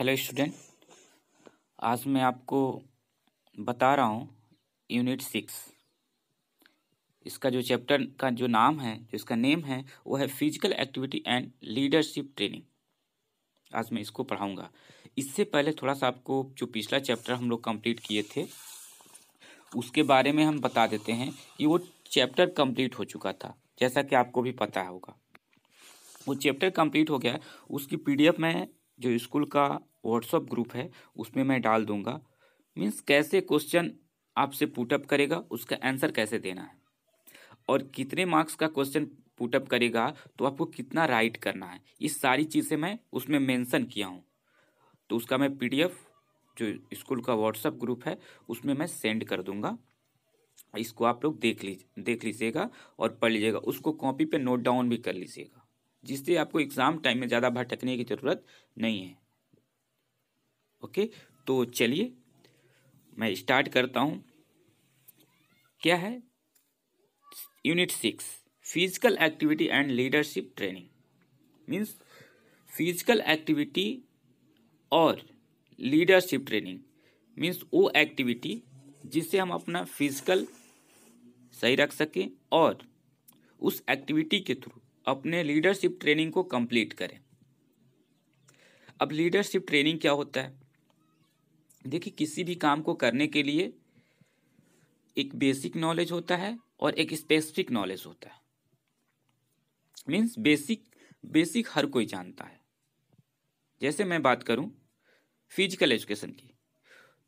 hello student आज मैं आपको बता रहा हूँ यूनिट सिक्स इसका जो चैप्टर का जो नाम है जो इसका नेम है वो है physical activity and leadership training आज मैं इसको पढ़ाऊँगा इससे पहले थोड़ा सा आपको जो पिछला चैप्टर हम लोग कंप्लीट किए थे उसके बारे में हम बता देते हैं कि वो चैप्टर कंप्लीट हो चुका था जैसा कि आपको भी पता होगा वो चैप्टर कंप्लीट हो गया उसकी पीडीएफ मैं जो स्कूल का व्हाट्सअप ग्रुप है उसमें मैं डाल दूंगा मीन्स कैसे क्वेश्चन आपसे पुटअप करेगा उसका आंसर कैसे देना है और कितने मार्क्स का क्वेश्चन पुटअप करेगा तो आपको कितना राइट करना है इस सारी चीज़ें मैं उसमें मेंशन किया हूँ तो उसका मैं पीडीएफ जो स्कूल का व्हाट्सअप ग्रुप है उसमें मैं सेंड कर दूंगा इसको आप लोग देख लीजिए देख लीजिएगा और पढ़ लीजिएगा उसको कॉपी पे नोट डाउन भी कर लीजिएगा जिससे आपको एग्ज़ाम टाइम में ज़्यादा भटकने की ज़रूरत नहीं है ओके तो चलिए मैं स्टार्ट करता हूँ क्या है unit six physical activity and leadership training means physical activity और लीडरशिप ट्रेनिंग मीन्स वो एक्टिविटी जिससे हम अपना फिजिकल सही रख सकें और उस एक्टिविटी के थ्रू अपने लीडरशिप ट्रेनिंग को कंप्लीट करें अब लीडरशिप ट्रेनिंग क्या होता है देखिए किसी भी काम को करने के लिए एक बेसिक नॉलेज होता है और एक स्पेसिफिक नॉलेज होता है मीन्स बेसिक बेसिक हर कोई जानता है जैसे मैं बात करूं फिजिकल एजुकेशन की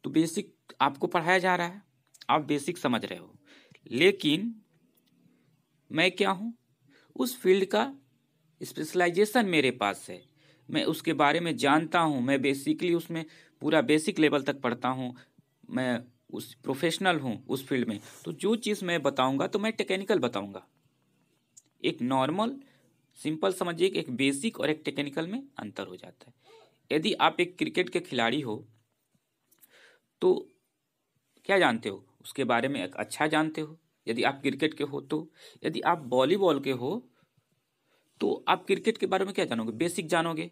तो बेसिक आपको पढ़ाया जा रहा है आप बेसिक समझ रहे हो लेकिन मैं क्या हूं उस फील्ड का स्पेशलाइजेशन मेरे पास है मैं उसके बारे में जानता हूँ मैं बेसिकली उसमें पूरा बेसिक लेवल तक पढ़ता हूँ मैं उस प्रोफेशनल हूँ उस फील्ड में तो जो चीज़ मैं बताऊँगा तो मैं टेक्निकल बताऊँगा एक नॉर्मल सिंपल समझिए कि एक बेसिक और एक टेक्निकल में अंतर हो जाता है यदि आप एक क्रिकेट के खिलाड़ी हो तो क्या जानते हो उसके बारे में अच्छा जानते हो यदि आप क्रिकेट के हो तो यदि आप वॉलीबॉल के हो तो आप क्रिकेट के बारे में क्या जानोगे बेसिक जानोगे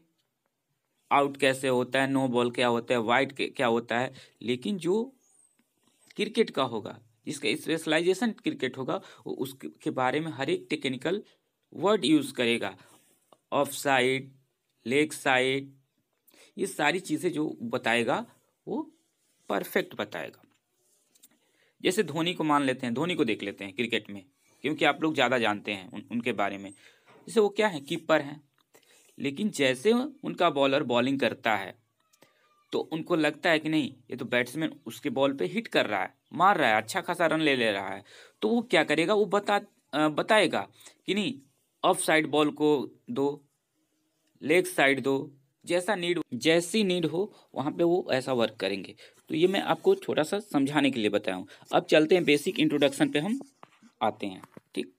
आउट कैसे होता है नो बॉल क्या होता है वाइट क्या होता है लेकिन जो क्रिकेट का होगा जिसका स्पेशलाइजेशन क्रिकेट होगा वो उसके बारे में हर एक टेक्निकल वर्ड यूज़ करेगा ऑफ साइड लेग साइड ये सारी चीज़ें जो बताएगा वो परफेक्ट बताएगा जैसे धोनी को मान लेते हैं धोनी को देख लेते हैं क्रिकेट में क्योंकि आप लोग ज़्यादा जानते हैं उन, उनके बारे में जैसे वो क्या है कीपर हैं लेकिन जैसे उनका बॉलर बॉलिंग करता है तो उनको लगता है कि नहीं ये तो बैट्समैन उसके बॉल पे हिट कर रहा है मार रहा है अच्छा खासा रन ले ले रहा है तो वो क्या करेगा वो बता बताएगा कि नहीं ऑफ साइड बॉल को दो लेग साइड दो जैसा नीड जैसी नीड हो वहाँ पे वो ऐसा वर्क करेंगे तो ये मैं आपको छोटा सा समझाने के लिए बताया हूँ अब चलते हैं बेसिक इंट्रोडक्शन पे हम आते हैं ठीक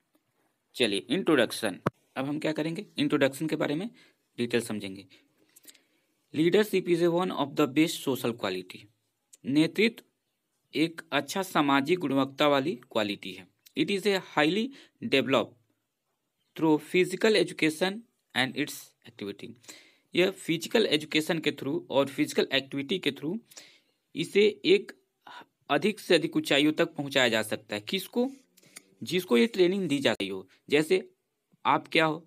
चलिए इंट्रोडक्शन अब हम क्या करेंगे इंट्रोडक्शन के बारे में डिटेल समझेंगे leadership is a one of the best social quality नेतृत्व एक अच्छा सामाजिक गुणवत्ता वाली क्वालिटी है it is a highly develop through physical education and its activity यह फिजिकल एजुकेशन के थ्रू और फिजिकल एक्टिविटी के थ्रू इसे एक अधिक से अधिक ऊंचाइयों तक पहुंचाया जा सकता है किसको जिसको ये ट्रेनिंग दी जा रही हो जैसे आप क्या हो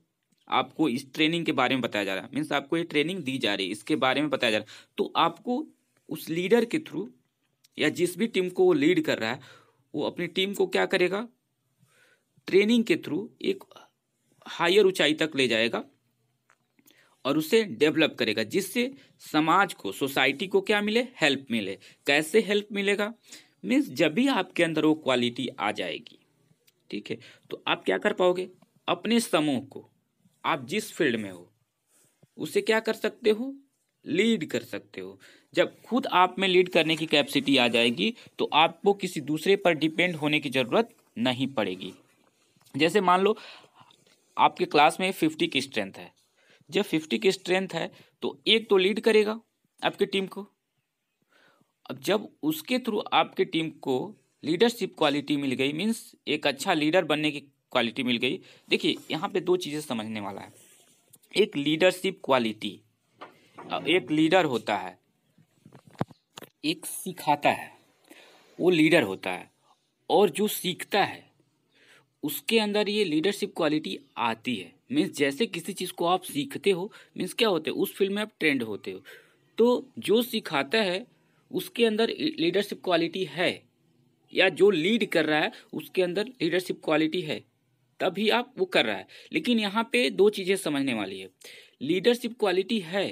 आपको इस ट्रेनिंग के बारे में बताया जा रहा है मीन्स आपको ये ट्रेनिंग दी जा रही है इसके बारे में बताया जा रहा है तो आपको उस लीडर के थ्रू या जिस भी टीम को वो लीड कर रहा है वो अपनी टीम को क्या करेगा ट्रेनिंग के थ्रू एक हायर ऊंचाई तक ले जाएगा और उसे डेवलप करेगा जिससे समाज को सोसाइटी को क्या मिले हेल्प मिले कैसे हेल्प मिलेगा मीन्स जब भी आपके अंदर वो क्वालिटी आ जाएगी ठीक है तो आप क्या कर पाओगे अपने समूह को आप जिस फील्ड में हो उसे क्या कर सकते हो लीड कर सकते हो जब खुद आप में लीड करने की कैपेसिटी आ जाएगी तो आपको किसी दूसरे पर डिपेंड होने की ज़रूरत नहीं पड़ेगी जैसे मान लो आपके क्लास में फिफ्टी की स्ट्रेंथ है जब फिफ्टी की स्ट्रेंथ है तो एक तो लीड करेगा आपकी टीम को अब जब उसके थ्रू आपकी टीम को लीडरशिप क्वालिटी मिल गई मीन्स एक अच्छा लीडर बनने की क्वालिटी मिल गई देखिए यहाँ पे दो चीज़ें समझने वाला है एक लीडरशिप क्वालिटी एक लीडर होता है एक सिखाता है वो लीडर होता है और जो सीखता है उसके अंदर ये लीडरशिप क्वालिटी आती है मीन्स जैसे किसी चीज़ को आप सीखते हो मीन्स क्या होते हो उस फील्ड में आप ट्रेंड होते हो तो जो सिखाता है उसके अंदर लीडरशिप क्वालिटी है या जो लीड कर रहा है उसके अंदर लीडरशिप क्वालिटी है तभी आप वो कर रहा है लेकिन यहाँ पे दो चीज़ें समझने वाली है लीडरशिप क्वालिटी है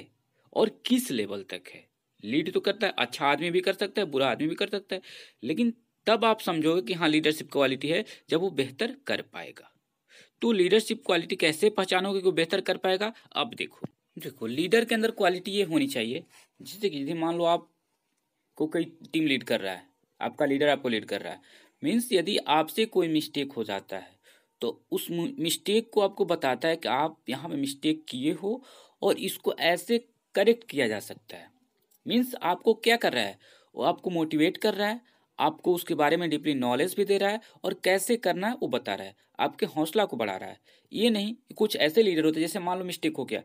और किस लेवल तक है लीड तो करता है अच्छा आदमी भी कर सकता है बुरा आदमी भी कर सकता है लेकिन तब आप समझोगे कि हाँ लीडरशिप क्वालिटी है जब वो बेहतर कर पाएगा तो लीडरशिप क्वालिटी कैसे पहचानोगे को बेहतर कर पाएगा अब देखो देखो लीडर के अंदर क्वालिटी ये होनी चाहिए जैसे कि यदि मान लो आप को कोई टीम लीड कर रहा है आपका लीडर आपको लीड कर रहा है मीन्स यदि आपसे कोई मिस्टेक हो जाता है तो उस मिस्टेक को आपको बताता है कि आप यहाँ पे मिस्टेक किए हो और इसको ऐसे करेक्ट किया जा सकता है मीन्स आपको क्या कर रहा है वो आपको मोटिवेट कर रहा है आपको उसके बारे में डीपली नॉलेज भी दे रहा है और कैसे करना है वो बता रहा है आपके हौसला को बढ़ा रहा है ये नहीं कि कुछ ऐसे लीडर होते हैं जैसे मान लो मिस्टेक हो गया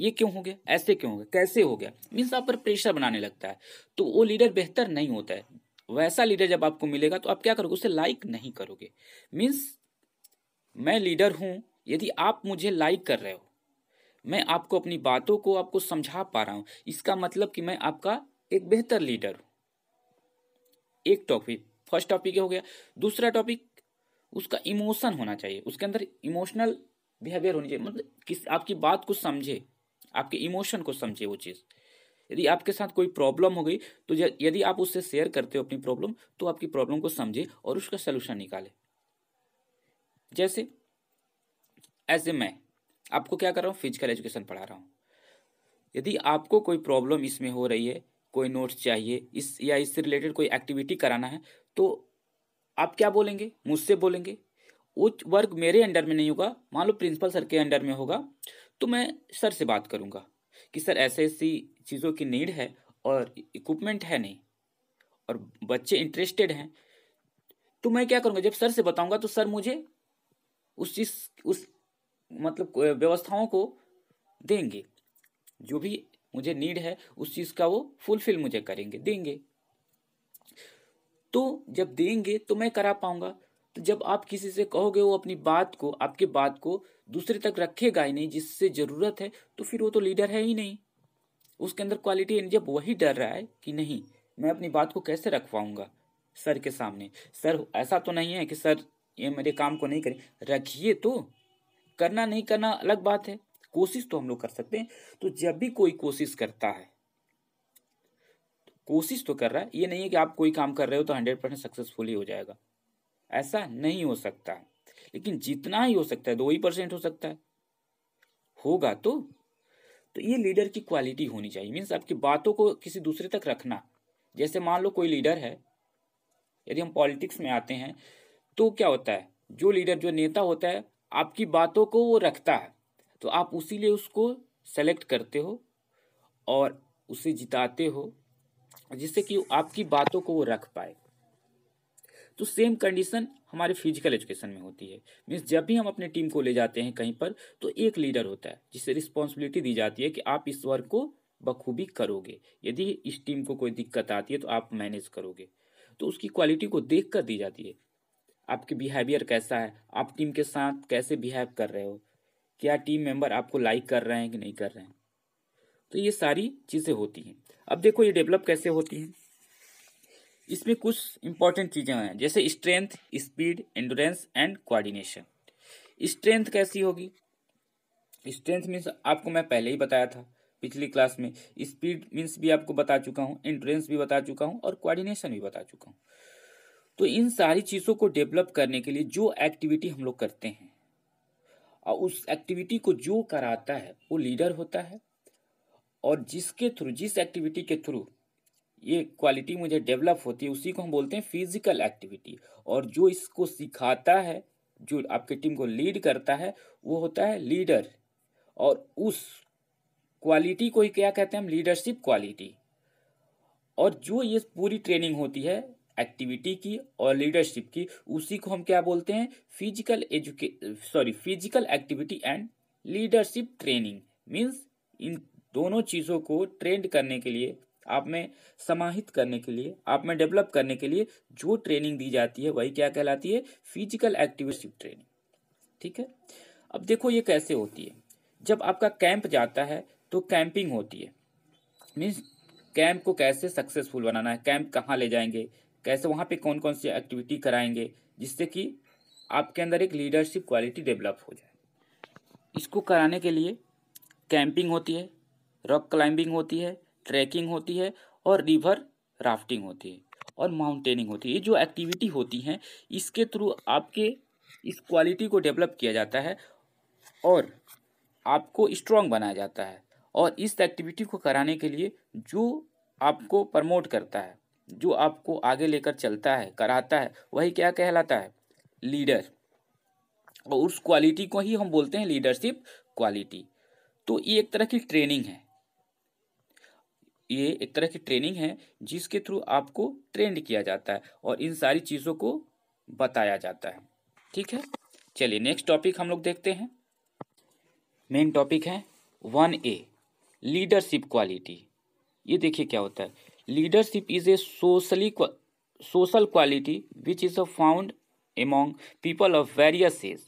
ये क्यों हो गया ऐसे क्यों हो गया कैसे हो गया मीन्स आप पर प्रेशर बनाने लगता है तो वो लीडर बेहतर नहीं होता है वैसा लीडर जब आपको मिलेगा तो आप क्या करोगे उसे लाइक नहीं करोगे मीन्स मैं लीडर हूँ यदि आप मुझे लाइक कर रहे हो मैं आपको अपनी बातों को आपको समझा पा रहा हूँ इसका मतलब कि मैं आपका एक बेहतर लीडर हूँ एक टॉपिक फर्स्ट टॉपिक हो गया दूसरा टॉपिक उसका इमोशन होना चाहिए उसके अंदर इमोशनल बिहेवियर होनी चाहिए मतलब किस आपकी बात को समझे आपके इमोशन को समझे वो चीज़ यदि आपके साथ कोई प्रॉब्लम हो गई तो यदि आप उससे शेयर करते हो अपनी प्रॉब्लम तो आपकी प्रॉब्लम को समझे और उसका सलूशन निकाले जैसे ऐसे मैं आपको क्या कर रहा हूँ फिजिकल एजुकेशन पढ़ा रहा हूँ यदि आपको कोई प्रॉब्लम इसमें हो रही है कोई नोट्स चाहिए इस या इससे रिलेटेड कोई एक्टिविटी कराना है तो आप क्या बोलेंगे मुझसे बोलेंगे वो वर्क मेरे अंडर में नहीं होगा मान लो प्रिंसिपल सर के अंडर में होगा तो मैं सर से बात करूँगा कि सर ऐसे ऐसी चीज़ों की नीड है और इक्विपमेंट है नहीं और बच्चे इंटरेस्टेड हैं तो मैं क्या करूँगा जब सर से बताऊँगा तो सर मुझे उस चीज़ उस मतलब व्यवस्थाओं को देंगे जो भी मुझे नीड है उस चीज़ का वो फुलफिल मुझे करेंगे देंगे तो जब देंगे तो मैं करा पाऊंगा तो जब आप किसी से कहोगे वो अपनी बात को आपके बात को दूसरे तक रखेगा ही नहीं जिससे ज़रूरत है तो फिर वो तो लीडर है ही नहीं उसके अंदर क्वालिटी जब वही डर रहा है कि नहीं मैं अपनी बात को कैसे रख पाऊंगा सर के सामने सर ऐसा तो नहीं है कि सर ये मेरे काम को नहीं करें रखिए तो करना नहीं करना अलग बात है कोशिश तो हम लोग कर सकते हैं तो जब भी कोई कोशिश करता है कोशिश तो कर रहा है ये नहीं है कि आप कोई काम कर रहे हो तो हंड्रेड परसेंट सक्सेसफुल ही हो जाएगा ऐसा नहीं हो सकता लेकिन जितना ही हो सकता है दो ही परसेंट हो सकता है होगा तो तो ये लीडर की क्वालिटी होनी चाहिए मीन्स आपकी बातों को किसी दूसरे तक रखना जैसे मान लो कोई लीडर है यदि हम पॉलिटिक्स में आते हैं तो क्या होता है जो लीडर जो नेता होता है आपकी बातों को वो रखता है तो आप उसी लिए उसको सेलेक्ट करते हो और उसे जिताते हो जिससे कि आपकी बातों को वो रख पाए तो सेम कंडीशन हमारे फिजिकल एजुकेशन में होती है मीन्स जब भी हम अपने टीम को ले जाते हैं कहीं पर तो एक लीडर होता है जिसे रिस्पॉन्सिबिलिटी दी जाती है कि आप इस वर्क को बखूबी करोगे यदि इस टीम को कोई दिक्कत आती है तो आप मैनेज करोगे तो उसकी क्वालिटी को देख कर दी जाती है आपके बिहेवियर कैसा है आप टीम के साथ कैसे बिहेव कर रहे हो क्या टीम मेंबर आपको लाइक कर रहे हैं कि नहीं कर रहे हैं तो ये सारी चीज़ें होती हैं अब देखो ये डेवलप कैसे होती हैं इसमें कुछ इंपॉर्टेंट चीज़ें हैं जैसे strength speed endurance and coordination strength कैसी होगी स्ट्रेंथ मीन्स आपको मैं पहले ही बताया था पिछली क्लास में स्पीड मीन्स भी आपको बता चुका हूँ एंडोरेंस भी बता चुका हूँ और कोऑर्डिनेशन भी बता चुका हूँ तो इन सारी चीज़ों को डेवलप करने के लिए जो एक्टिविटी हम लोग करते हैं और उस एक्टिविटी को जो कराता है वो लीडर होता है और जिसके थ्रू जिस एक्टिविटी के थ्रू ये क्वालिटी मुझे डेवलप होती है उसी को हम बोलते हैं फिजिकल एक्टिविटी और जो इसको सिखाता है जो आपके टीम को लीड करता है वो होता है लीडर और उस क्वालिटी को ही क्या कहते हैं हम लीडरशिप क्वालिटी और जो ये पूरी ट्रेनिंग होती है एक्टिविटी की और लीडरशिप की उसी को हम क्या बोलते हैं physical educa sorry physical activity and leadership training means इन दोनों चीज़ों को ट्रेंड करने के लिए आप में समाहित करने के लिए आप में डेवलप करने के लिए जो ट्रेनिंग दी जाती है वही क्या कहलाती है फिजिकल एक्टिविटी ट्रेनिंग ठीक है अब देखो ये कैसे होती है जब आपका कैंप जाता है तो कैंपिंग होती है मीन्स कैंप को कैसे सक्सेसफुल बनाना है कैंप कहाँ ले जाएंगे कैसे वहाँ पे कौन कौन सी एक्टिविटी कराएंगे जिससे कि आपके अंदर एक लीडरशिप क्वालिटी डेवलप हो जाए इसको कराने के लिए कैंपिंग होती है रॉक क्लाइंबिंग होती है ट्रैकिंग होती है और रिवर राफ्टिंग होती है और माउंटेनिंग होती है ये जो एक्टिविटी होती हैं इसके थ्रू आपके इस क्वालिटी को डेवलप किया जाता है और आपको स्ट्रॉन्ग बनाया जाता है और इस एक्टिविटी को कराने के लिए जो आपको प्रमोट करता है जो आपको आगे लेकर चलता है कराता है वही क्या कहलाता है लीडर और उस क्वालिटी को ही हम बोलते हैं लीडरशिप क्वालिटी तो ये एक तरह की ट्रेनिंग है ये एक तरह की ट्रेनिंग है जिसके थ्रू आपको ट्रेंड किया जाता है और इन सारी चीज़ों को बताया जाता है ठीक है चलिए नेक्स्ट टॉपिक हम लोग देखते हैं मेन टॉपिक है वन ए लीडरशिप क्वालिटी ये देखिए क्या होता है leadership is a socially social quality which is a found among people of various age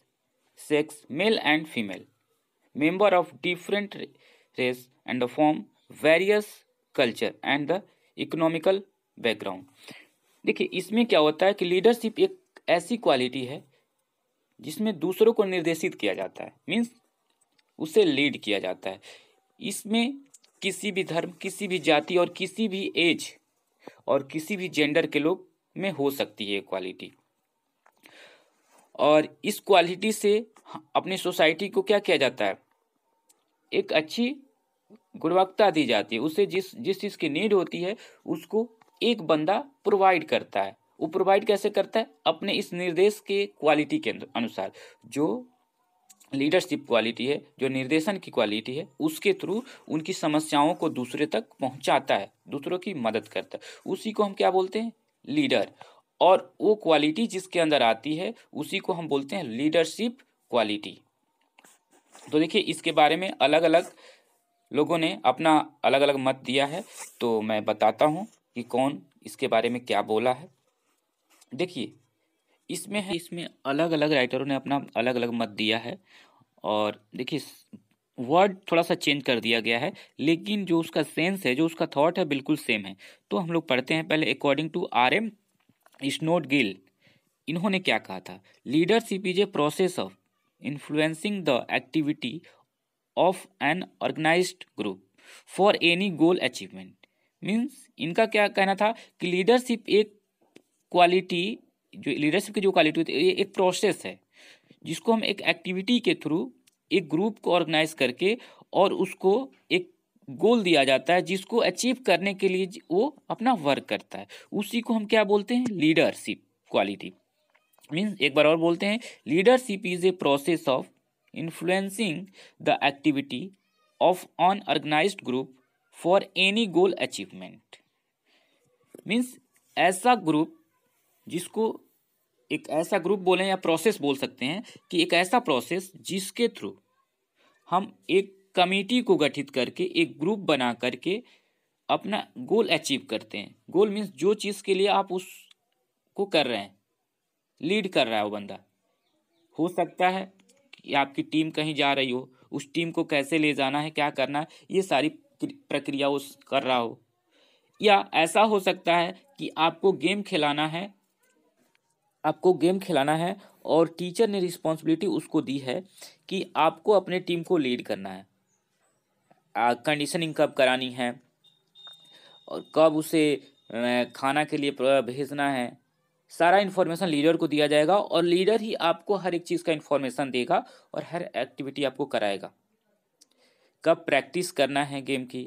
sex male and female member of different race and a form various culture and the economical background देखिए इसमें क्या होता है कि leadership एक ऐसी quality है जिसमें दूसरों को निर्देशित किया जाता है मीन्स उसे लीड किया जाता है इसमें किसी भी धर्म किसी भी जाति और किसी भी एज और किसी भी जेंडर के लोग में हो सकती है क्वालिटी और इस क्वालिटी से अपनी सोसाइटी को क्या किया जाता है एक अच्छी गुणवत्ता दी जाती है उसे जिस जिस चीज़ की नीड होती है उसको एक बंदा प्रोवाइड करता है वो प्रोवाइड कैसे करता है अपने इस निर्देश के क्वालिटी के अनुसार जो लीडरशिप क्वालिटी है जो निर्देशन की क्वालिटी है उसके थ्रू उनकी समस्याओं को दूसरे तक पहुंचाता है दूसरों की मदद करता है उसी को हम क्या बोलते हैं लीडर और वो क्वालिटी जिसके अंदर आती है उसी को हम बोलते हैं लीडरशिप क्वालिटी तो देखिए इसके बारे में अलग अलग लोगों ने अपना अलग अलग मत दिया है तो मैं बताता हूँ कि कौन इसके बारे में क्या बोला है देखिए इसमें है इसमें अलग अलग राइटरों ने अपना अलग अलग मत दिया है और देखिए वर्ड थोड़ा सा चेंज कर दिया गया है लेकिन जो उसका सेंस है जो उसका थॉट है बिल्कुल सेम है तो हम लोग पढ़ते हैं पहले according to R M Stogdill इन्होंने क्या कहा था leadership is a process of influencing the activity of an organize group for any goal achievement means इनका क्या कहना था कि लीडरशिप एक क्वालिटी जो लीडरशिप की जो क्वालिटी होती है ये एक प्रोसेस है जिसको हम एक एक्टिविटी के थ्रू एक ग्रुप को ऑर्गेनाइज करके और उसको एक गोल दिया जाता है जिसको अचीव करने के लिए वो अपना वर्क करता है उसी को हम क्या बोलते हैं लीडरशिप क्वालिटी मीन्स एक बार और बोलते हैं leadership is a process of influencing the activity of on organize group for any goal achievement means ऐसा ग्रुप जिसको एक ऐसा ग्रुप बोलें या प्रोसेस बोल सकते हैं कि एक ऐसा प्रोसेस जिसके थ्रू हम एक कमेटी को गठित करके एक ग्रुप बना करके अपना गोल अचीव करते हैं गोल मीन्स जो चीज़ के लिए आप उसको कर रहे हैं लीड कर रहा है वो बंदा हो सकता है कि आपकी टीम कहीं जा रही हो उस टीम को कैसे ले जाना है क्या करना है ये सारी प्रक्रिया उस कर रहा हो या ऐसा हो सकता है कि आपको गेम खिलाना है आपको गेम खिलाना है और टीचर ने रिस्पॉन्सिबिलिटी उसको दी है कि आपको अपने टीम को लीड करना है कंडीशनिंग कब करानी है और कब उसे खाना के लिए भेजना है सारा इन्फॉर्मेशन लीडर को दिया जाएगा और लीडर ही आपको हर एक चीज़ का इन्फॉर्मेशन देगा और हर एक्टिविटी आपको कराएगा कब प्रैक्टिस करना है गेम की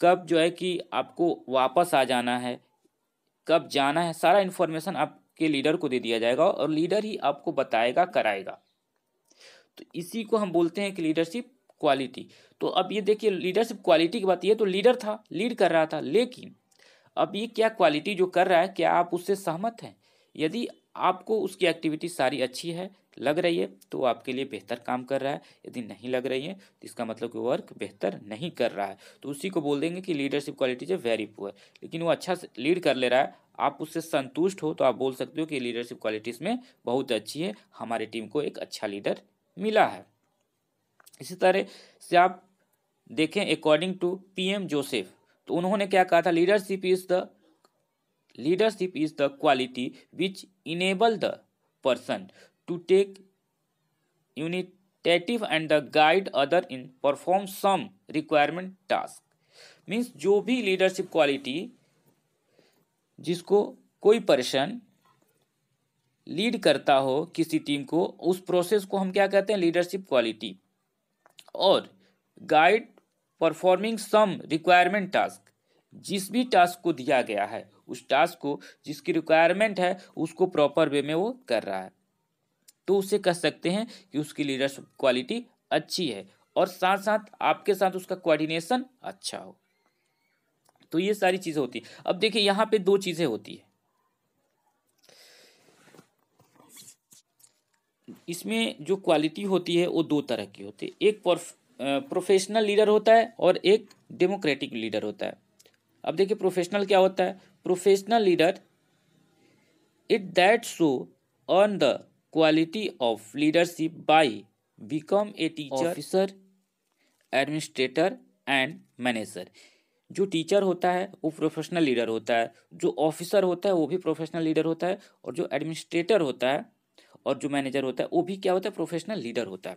कब जो है कि आपको वापस आ जाना है कब जाना है सारा इन्फॉर्मेशन आपके लीडर को दे दिया जाएगा और लीडर ही आपको बताएगा कराएगा तो इसी को हम बोलते हैं कि लीडरशिप क्वालिटी तो अब ये देखिए लीडरशिप क्वालिटी की बात ये तो लीडर था लीड कर रहा था लेकिन अब ये क्या क्वालिटी जो कर रहा है क्या आप उससे सहमत हैं यदि आपको उसकी एक्टिविटी सारी अच्छी है लग रही है तो आपके लिए बेहतर काम कर रहा है यदि नहीं लग रही है तो इसका मतलब कि वर्क बेहतर नहीं कर रहा है तो उसी को बोल देंगे कि लीडरशिप क्वालिटीज है वेरी पुअर लेकिन वो अच्छा लीड कर ले रहा है आप उससे संतुष्ट हो तो आप बोल सकते हो कि लीडरशिप क्वालिटीज़ में बहुत अच्छी है हमारे टीम को एक अच्छा लीडर मिला है इसी तरह से आप देखें अकॉर्डिंग टू पी जोसेफ तो उन्होंने क्या कहा था leadership is the leadership is the quality which enable the person to take initiative and the guide other in perform some requirement task means jo bhi leadership quality jisko koi person lead karta ho kisi team ko us process ko hum kya kehte hain leadership quality aur guide performing some requirement task जिस भी task को दिया गया है उस task को जिसकी requirement है उसको प्रॉपर वे में वो कर रहा है तो उसे कह सकते हैं कि उसकी लीडरशिप क्वालिटी अच्छी है और साथ साथ आपके साथ उसका कोऑर्डिनेशन अच्छा हो तो ये सारी चीज़ें होती है अब देखिए यहां पे दो चीज़ें होती है इसमें जो क्वालिटी होती है वो दो तरह की होती है एक प्रोफेशनल लीडर होता है और एक डेमोक्रेटिक लीडर होता है अब देखिए प्रोफेशनल क्या होता है professional leader it that show on the quality of leadership by become a teacher officer administrator and manager जो टीचर होता है वो प्रोफेशनल लीडर होता है जो ऑफिसर होता है वो भी प्रोफेशनल लीडर होता है और जो एडमिनिस्ट्रेटर होता है और जो मैनेजर होता है वो भी क्या होता है प्रोफेशनल लीडर होता है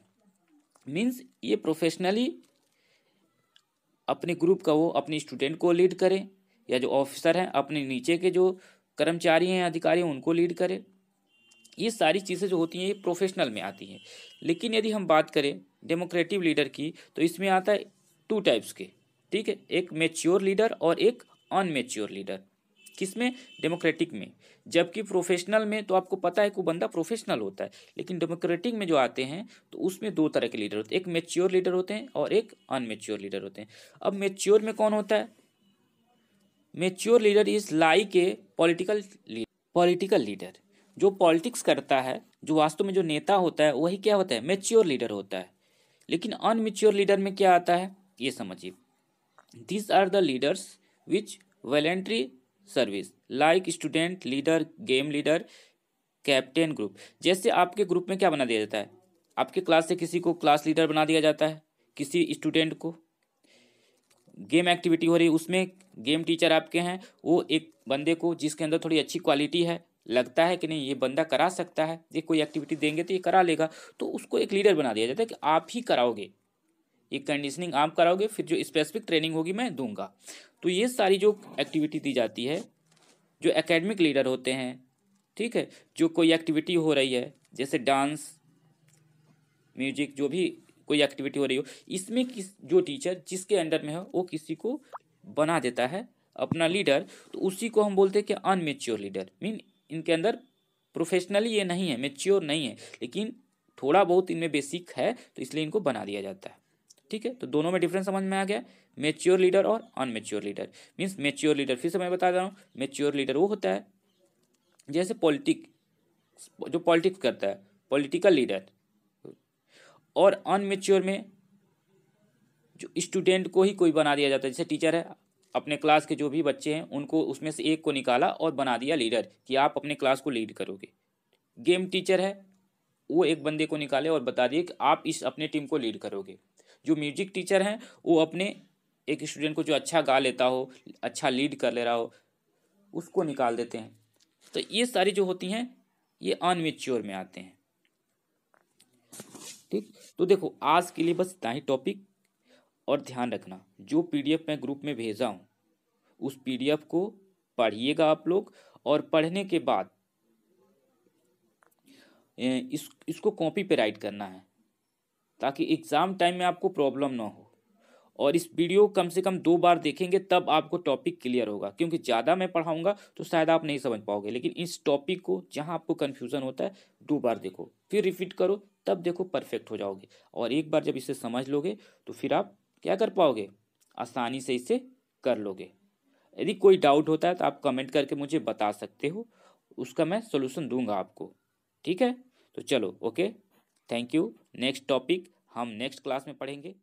मीन्स ये प्रोफेशनली अपने ग्रुप का वो अपने स्टूडेंट को लीड करें या जो ऑफिसर हैं अपने नीचे के जो कर्मचारी हैं अधिकारी हैं उनको लीड करें ये सारी चीज़ें जो होती हैं ये प्रोफेशनल में आती हैं लेकिन यदि हम बात करें डेमोक्रेटिव लीडर की तो इसमें आता है टू टाइप्स के ठीक है एक मेच्योर लीडर और एक अनमेच्योर लीडर किसमें डेमोक्रेटिक में जबकि प्रोफेशनल में तो आपको पता है कि बंदा प्रोफेशनल होता है लेकिन डेमोक्रेटिक में जो आते हैं तो उसमें दो तरह के लीडर होते हैं एक मेच्योर लीडर होते हैं और एक अनमेच्योर लीडर होते हैं अब मेच्योर में कौन होता है mature leader is like a political political leader जो पॉलिटिक्स करता है जो वास्तव में जो नेता होता है वही क्या होता है मेच्योर लीडर होता है लेकिन अनमेच्योर लीडर में क्या आता है ये समझिए these are the leaders which voluntary service like student leader game leader captain group जैसे आपके ग्रुप में क्या बना दिया जाता है आपके क्लास से किसी को क्लास लीडर बना दिया जाता है किसी स्टूडेंट को गेम एक्टिविटी हो रही है उसमें गेम टीचर आपके हैं वो एक बंदे को जिसके अंदर थोड़ी अच्छी क्वालिटी है लगता है कि नहीं ये बंदा करा सकता है ये कोई एक्टिविटी देंगे तो ये करा लेगा तो उसको एक लीडर बना दिया जाता है कि आप ही कराओगे ये कंडीशनिंग आप कराओगे फिर जो स्पेसिफिक ट्रेनिंग होगी मैं दूंगा तो ये सारी जो एक्टिविटी दी जाती है जो एकेडमिक लीडर होते हैं ठीक है जो कोई एक्टिविटी हो रही है जैसे डांस म्यूजिक जो भी कोई एक्टिविटी हो रही हो इसमें किस जो टीचर जिसके अंडर में हो वो किसी को बना देता है अपना लीडर तो उसी को हम बोलते हैं कि अनमेच्योर लीडर मीन इनके अंदर प्रोफेशनली ये नहीं है मेच्योर नहीं है लेकिन थोड़ा बहुत इनमें बेसिक है तो इसलिए इनको बना दिया जाता है ठीक है तो दोनों में डिफरेंस समझ में आ गया मेच्योर लीडर और unmature leader means mature leader फिर से मैं बता रहा हूँ मेच्योर लीडर वो होता है जैसे पॉलिटिक जो पॉलिटिक्स करता है पॉलिटिकल लीडर और अनमेच्योर में जो स्टूडेंट को ही कोई बना दिया जाता है जैसे टीचर है अपने क्लास के जो भी बच्चे हैं उनको उसमें से एक को निकाला और बना दिया लीडर कि आप अपने क्लास को लीड करोगे गेम टीचर है वो एक बंदे को निकाले और बता दिए कि आप इस अपने टीम को लीड करोगे जो म्यूजिक टीचर हैं वो अपने एक स्टूडेंट को जो अच्छा गा लेता हो अच्छा लीड कर ले रहा हो उसको निकाल देते हैं तो ये सारी जो होती हैं ये अनमेच्योर में आते हैं ठीक तो देखो आज के लिए बस इतना ही टॉपिक और ध्यान रखना जो पीडीएफ मैं ग्रुप में भेजा हूँ उस पीडीएफ को पढ़िएगा आप लोग और पढ़ने के बाद इस इसको कॉपी पे राइट करना है ताकि एग्ज़ाम टाइम में आपको प्रॉब्लम ना हो और इस वीडियो कम से कम दो बार देखेंगे तब आपको टॉपिक क्लियर होगा क्योंकि ज़्यादा मैं पढ़ाऊँगा तो शायद आप नहीं समझ पाओगे लेकिन इस टॉपिक को जहाँ आपको कन्फ्यूज़न होता है दो बार देखो फिर रिपीट करो तब देखो परफेक्ट हो जाओगे और एक बार जब इसे समझ लोगे तो फिर आप क्या कर पाओगे आसानी से इसे कर लोगे यदि कोई डाउट होता है तो आप कमेंट करके मुझे बता सकते हो उसका मैं सोल्यूशन दूंगा आपको ठीक है तो चलो okay thank you next topic हम नेक्स्ट क्लास में पढ़ेंगे